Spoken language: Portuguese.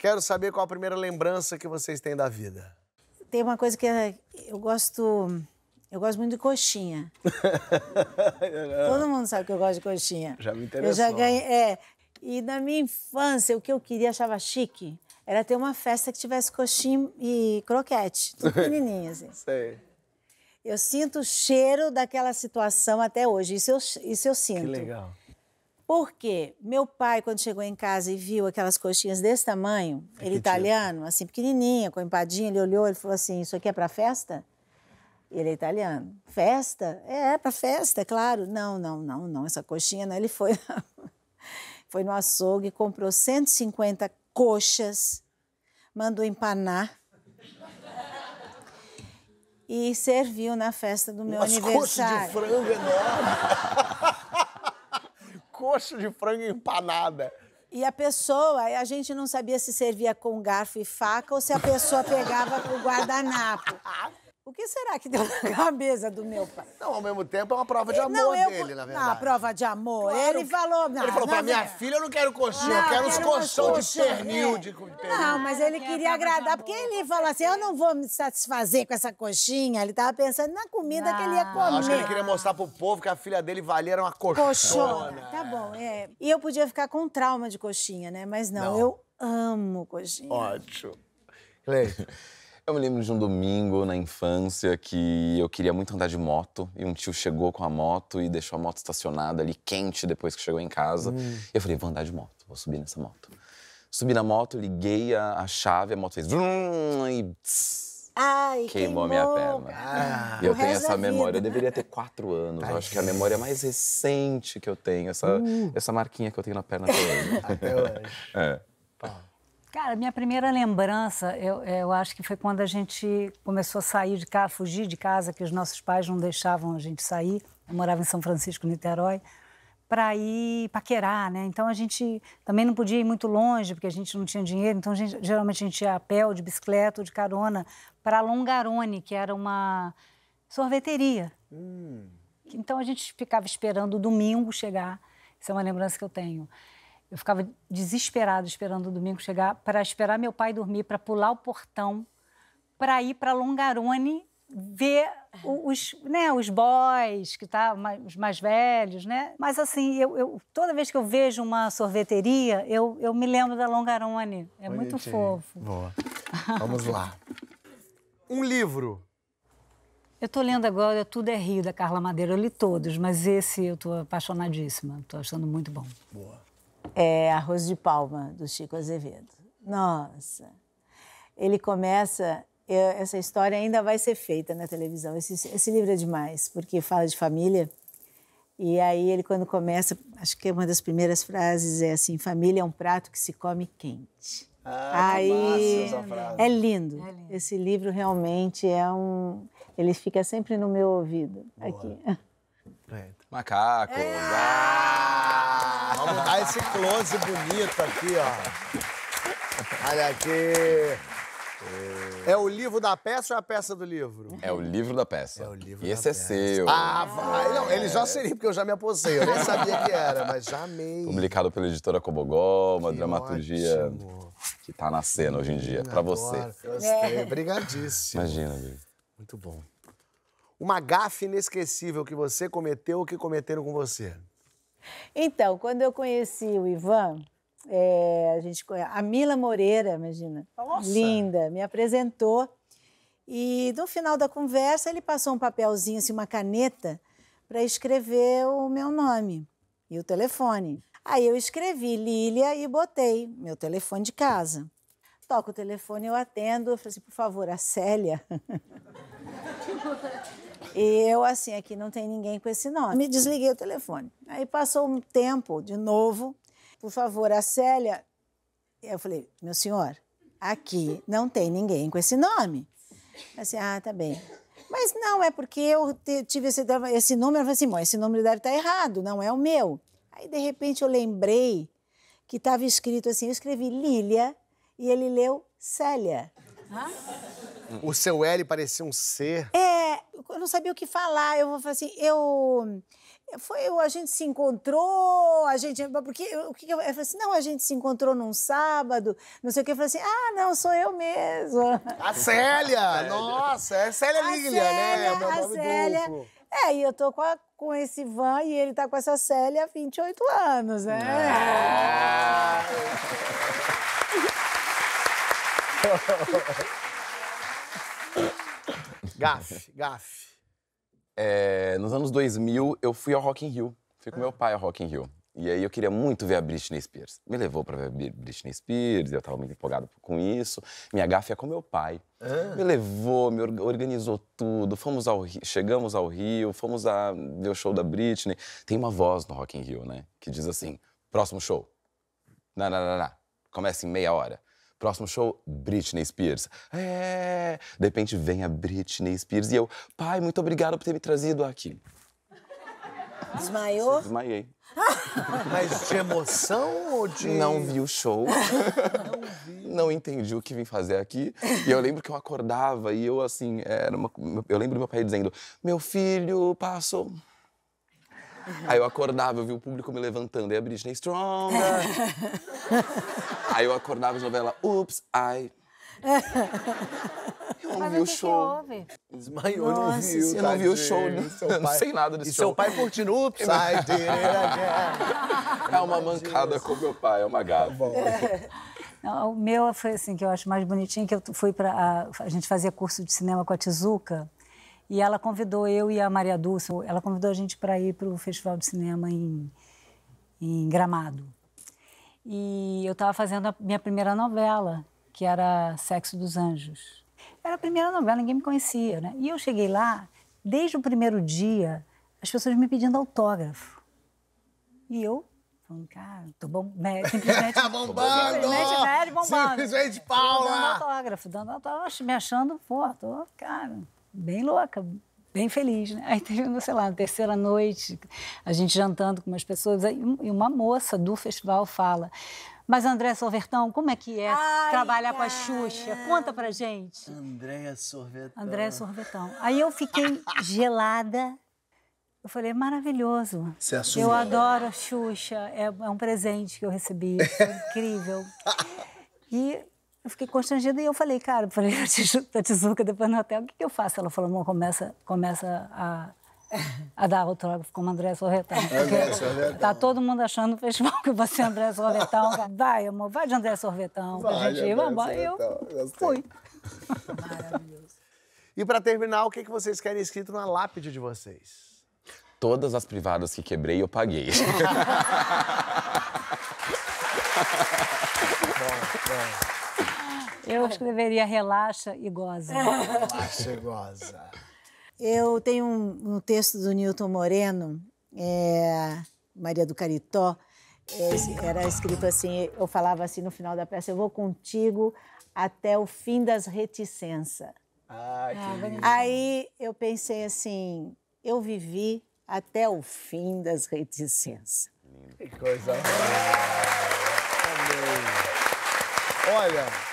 Quero saber qual a primeira lembrança que vocês têm da vida. Tem uma coisa que é, eu gosto. Eu gosto muito de coxinha. Todo mundo sabe que eu gosto de coxinha. Já me interessou. Eu já ganhei. É. E na minha infância, o que eu queria, achava chique, era ter uma festa que tivesse coxinha e croquete. Tudo pequenininho, assim. Sei. Eu sinto o cheiro daquela situação até hoje. Isso eu, isso eu sinto. Que legal. Porque meu pai, quando chegou em casa e viu aquelas coxinhas desse tamanho, é ele italiano, assim, pequenininha, com empadinha, ele olhou, e falou assim, isso aqui é para festa? E Ele é italiano. Festa? É, é para festa, claro. Não, não, não, não, essa coxinha não. Ele foi, foi no açougue, e comprou 150 coxas, mandou empanar e serviu na festa do meu Umas aniversário. Coxas de frango enorme. coxa de frango empanada. E a pessoa, a gente não sabia se servia com garfo e faca ou se a pessoa pegava com guardanapo. O que será que deu na cabeça do meu pai? Não, ao mesmo tempo é uma prova de amor não, eu... dele, na ah, verdade. Não, a prova de amor. Claro. Ele falou. Não, ele falou: pra minha é. filha eu não quero colchão, eu quero os colchão de pernil. É. De pernil. Não, mas ele é queria agradar, porque ele falou assim: eu não vou me satisfazer com essa coxinha. Ele tava pensando na comida que ele ia comer. Não, acho que ele queria mostrar pro povo que a filha dele valia era uma coxona. Coxona. Tá bom, é. E eu podia ficar com trauma de coxinha, né? Mas não, não. eu amo coxinha. Ótimo. Cleide. Eu me lembro de um domingo na infância que eu queria muito andar de moto e um tio chegou com a moto e deixou a moto estacionada ali quente depois que chegou em casa. Hum. E eu falei, vou andar de moto, vou subir nessa moto. Subi na moto, liguei a, a chave, a moto fez vrum, e tss, Ai, queimou, queimou minha perna. Ah, e eu tenho essa memória. Vida. Eu deveria ter quatro anos. Ai. Eu acho que é a memória mais recente que eu tenho, essa, uh. essa marquinha que eu tenho na perna até hoje. Até hoje. É. Cara, minha primeira lembrança, eu, eu acho que foi quando a gente começou a sair de casa, fugir de casa, que os nossos pais não deixavam a gente sair. Eu morava em São Francisco, Niterói, para ir paquerar, né? Então a gente também não podia ir muito longe, porque a gente não tinha dinheiro. Então a gente, geralmente a gente ia a pé, ou de bicicleta, ou de carona, para Longarone, que era uma sorveteria. Hum. Então a gente ficava esperando o domingo chegar. Isso é uma lembrança que eu tenho. Eu ficava desesperada esperando o domingo chegar para esperar meu pai dormir, para pular o portão, para ir para Longarone ver os, né, os boys que tá, os mais velhos, né? Mas assim, eu, eu, toda vez que eu vejo uma sorveteria, eu, eu me lembro da Longarone. É Bonitinho. muito fofo. Boa. Vamos lá. Um livro. Eu estou lendo agora Tudo é Rio, da Carla Madeira. Eu li todos, mas esse eu estou apaixonadíssima. Estou achando muito bom. Boa. É Arroz de Palma, do Chico Azevedo. Nossa! Ele começa. Eu, essa história ainda vai ser feita na televisão. Esse, esse livro é demais, porque fala de família. E aí ele, quando começa, acho que é uma das primeiras frases é assim: família é um prato que se come quente. Ah, Aí, essa frase. É lindo. é lindo. Esse livro realmente é um. Ele fica sempre no meu ouvido. Boa. Aqui. Macaco. É. Ah! Vamos dar esse close bonito aqui, ó. Olha aqui. É o livro da peça ou é a peça do livro? É o livro da peça. É o livro e esse é seu. Ah, vai. Não, ele já seria, porque eu já me aposei. Eu nem sabia que era, mas já amei. Publicado pela editora Cobogó, uma que dramaturgia ótimo. que tá na cena hoje em dia, para você. Gostei, obrigadíssimo. Imagina, Muito bom. Uma gafe inesquecível que você cometeu ou que cometeram com você? Então, quando eu conheci o Ivan, é, a, gente, a Mila Moreira, imagina, Nossa. linda, me apresentou. E no final da conversa, ele passou um papelzinho, assim, uma caneta, para escrever o meu nome e o telefone. Aí eu escrevi Lília e botei meu telefone de casa. Toco o telefone, eu atendo, eu falei assim, por favor, a Célia. E eu, assim, aqui não tem ninguém com esse nome. Me desliguei o telefone. Aí passou um tempo, de novo. Por favor, a Célia. Eu falei, meu senhor, aqui não tem ninguém com esse nome. Assim, ah, tá bem. Mas não, é porque eu tive esse, esse número. Eu falei assim, esse número deve estar tá errado, não é o meu. Aí, de repente, eu lembrei que estava escrito assim, eu escrevi Lília e ele leu Célia. Hã? O seu L parecia um C. É, não sabia o que falar. Eu vou falar assim, eu foi a gente se encontrou, a gente. Porque o que eu, eu falei assim, não, a gente se encontrou num sábado, não sei o que. Eu falei assim, ah, não, sou eu mesma. A Célia! a Célia. Nossa, é Célia Liglia, né? É meu Célia. É, e eu tô com, a, com esse Van e ele tá com essa Célia há 28 anos, né? Ah. gafe, gafe. É, nos anos 2000, eu fui ao Rock in Rio. Fui com meu ah. pai ao Rock in Rio. E aí eu queria muito ver a Britney Spears. Me levou para ver Britney Spears, eu tava muito empolgado com isso. Minha gafe é com meu pai. Ah. Me levou, me organizou tudo. Fomos ao chegamos ao Rio, fomos a ver o show da Britney. Tem uma voz no Rock in Rio, né, que diz assim: "Próximo show". Na na na na. Começa em meia hora. Próximo show, Britney Spears. É! De repente vem a Britney Spears e eu, pai, muito obrigado por ter me trazido aqui. Desmaiou? Desmaiei. Mas de emoção ou de. Não vi o show. Não vi. Não entendi o que vim fazer aqui. E eu lembro que eu acordava e eu, assim, era uma... eu lembro do meu pai dizendo: Meu filho passou Aí eu acordava, eu vi o público me levantando. E a Britney Stronger. Aí eu acordava de novela, ups, ai. Eu não vi o show. Desmaiou, não viu. Eu não vi o show. Eu não sei nada desse e show. E seu pai continua, ups, ai. É uma mancada com meu pai, é uma gafa. Tá não, o meu foi assim que eu acho mais bonitinho que eu fui para a, a gente fazia curso de cinema com a Tizuka e ela convidou eu e a Maria Dulce, ela convidou a gente para ir para o Festival de Cinema em, em Gramado. E eu estava fazendo a minha primeira novela, que era Sexo dos Anjos. Era a primeira novela, ninguém me conhecia, né? E eu cheguei lá, desde o primeiro dia, as pessoas me pedindo autógrafo. E eu falando, cara, tô bom, né? Simplesmente tá bombando! Simplesmente, né, bombando. Simplesmente Paula! Dando autógrafo, dando autógrafo, me achando, pô, tô, cara, bem louca, bem feliz, né? Aí teve, sei lá, na terceira noite, a gente jantando com umas pessoas, e uma moça do festival fala, mas Andréa Sorvetão, como é que é Ai, trabalhar cara. com a Xuxa? Conta pra gente. Andréa Sorvetão. Andréa Aí eu fiquei gelada. Eu falei, é maravilhoso. Você assumiu. Eu adoro a Xuxa, é, é um presente que eu recebi, foi é incrível. E eu fiquei constrangida e eu falei, cara, eu falei pra Tizuca, depois no hotel, o que, que eu faço? Ela falou, amor, começa, começa a, a dar autógrafo como André Sorvetão. André Sorvetão. Tá todo mundo achando no festival que você é André Sorvetão. Vai, amor, vai de André Sorvetão. Vai, gente, André vamos Eu fui. Maravilhoso. E para terminar, o que, que vocês querem escrito na lápide de vocês? Todas as privadas que quebrei, eu paguei. bom, bom. Eu escreveria relaxa e goza. Relaxa e goza. Eu tenho um, um texto do Newton Moreno, é, Maria do Caritó, é, era escrito assim, eu falava assim no final da peça, eu vou contigo até o fim das reticências. Ah, que lindo. Aí eu pensei assim, eu vivi até o fim das reticências. Que coisa boa! Olha,